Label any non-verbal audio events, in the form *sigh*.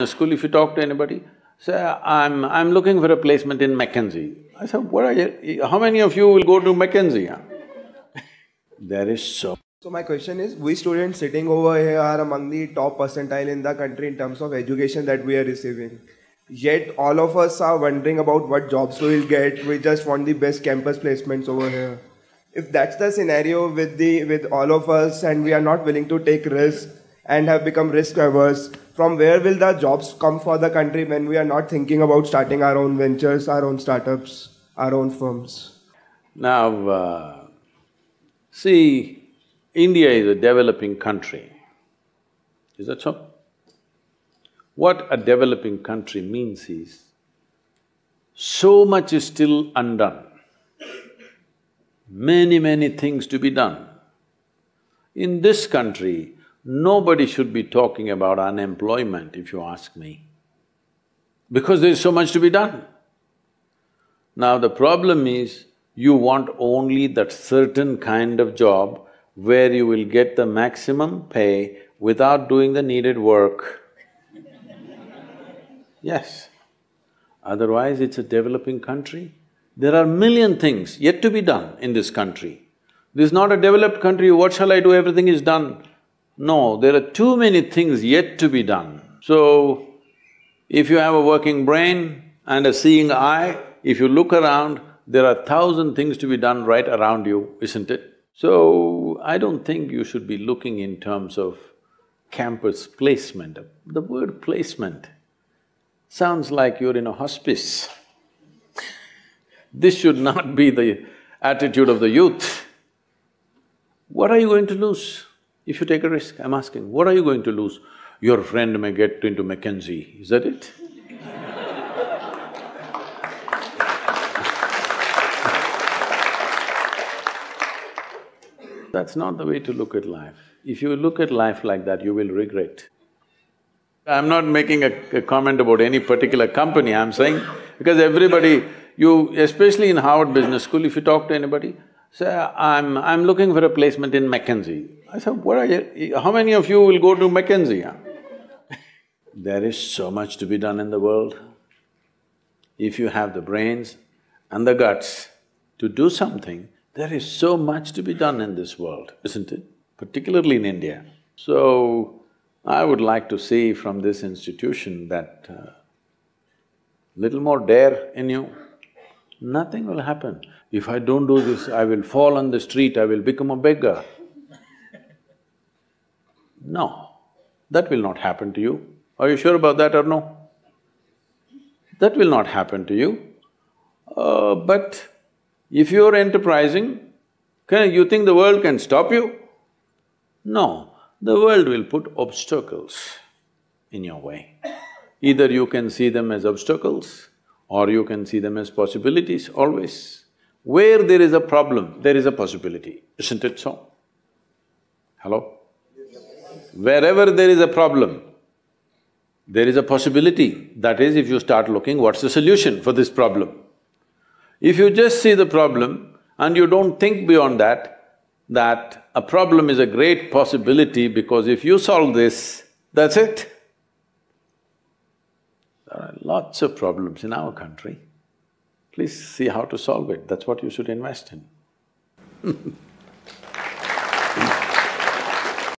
In school, if you talk to anybody, say, I'm… I'm looking for a placement in Mackenzie. I said, what are you… how many of you will go to Mackenzie, huh? *laughs* There is so… So my question is, we students sitting over here are among the top percentile in the country in terms of education that we are receiving. Yet all of us are wondering about what jobs we will get, we just want the best campus placements over here. If that's the scenario with the… with all of us and we are not willing to take risks and have become risk averse, from where will the jobs come for the country when we are not thinking about starting our own ventures, our own startups, our own firms? Now, uh, see, India is a developing country. Is that so? What a developing country means is, so much is still undone, many, many things to be done. In this country, Nobody should be talking about unemployment, if you ask me, because there's so much to be done. Now the problem is, you want only that certain kind of job where you will get the maximum pay without doing the needed work. *laughs* yes. Otherwise, it's a developing country. There are million things yet to be done in this country. This is not a developed country, what shall I do, everything is done. No, there are too many things yet to be done. So, if you have a working brain and a seeing eye, if you look around, there are thousand things to be done right around you, isn't it? So, I don't think you should be looking in terms of campus placement. The word placement sounds like you're in a hospice. *laughs* this should not be the attitude of the youth. What are you going to lose? If you take a risk, I'm asking, what are you going to lose? Your friend may get into McKenzie, is that it? *laughs* That's not the way to look at life. If you look at life like that, you will regret. I'm not making a, a, comment about any particular company, I'm saying because everybody, you… especially in Harvard Business School, if you talk to anybody, say, I'm… I'm looking for a placement in Mackenzie. I said, what are you… how many of you will go to Mackenzie?" huh? *laughs* There is so much to be done in the world. If you have the brains and the guts to do something, there is so much to be done in this world, isn't it? Particularly in India. So, I would like to see from this institution that uh, little more dare in you nothing will happen. If I don't do this, I will fall on the street, I will become a beggar. No, that will not happen to you. Are you sure about that or no? That will not happen to you. Uh, but if you're enterprising, can you think the world can stop you? No, the world will put obstacles in your way. Either you can see them as obstacles or you can see them as possibilities always. Where there is a problem, there is a possibility, isn't it so? Hello? Wherever there is a problem, there is a possibility. That is, if you start looking, what's the solution for this problem? If you just see the problem and you don't think beyond that, that a problem is a great possibility because if you solve this, that's it. There uh, are lots of problems in our country. Please see how to solve it, that's what you should invest in *laughs*